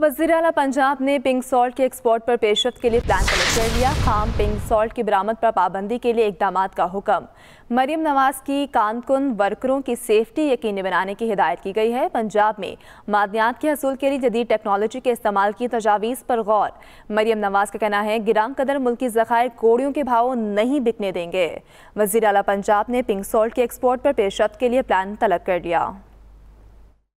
वजीर अला पंजाब ने पिंक सॉल्ट के एक्सपोर्ट पर रफ्त के लिए प्लान तलब कर लिया खाम पिंक सॉल्ट की बरामद पर पाबंदी के लिए इकदाम का हुक्म मरीम नवाज की कानकुन वर्करों की सेफ्टी यकीनी बनाने की हिदायत की गई है पंजाब में मादनियात के हसूल के लिए जदीद टेक्नोलॉजी के इस्तेमाल की तजावीज़ पर गौर मरीम नवाज का कहना है गिराम कदर मुल्की जखायर कोड़ियों के भाव नहीं बिकने देंगे वजीर अला पंजाब ने पिंक सॉल्ट के एक्सपोर्ट पर पेशरफ के लिए प्लान तलब कर लिया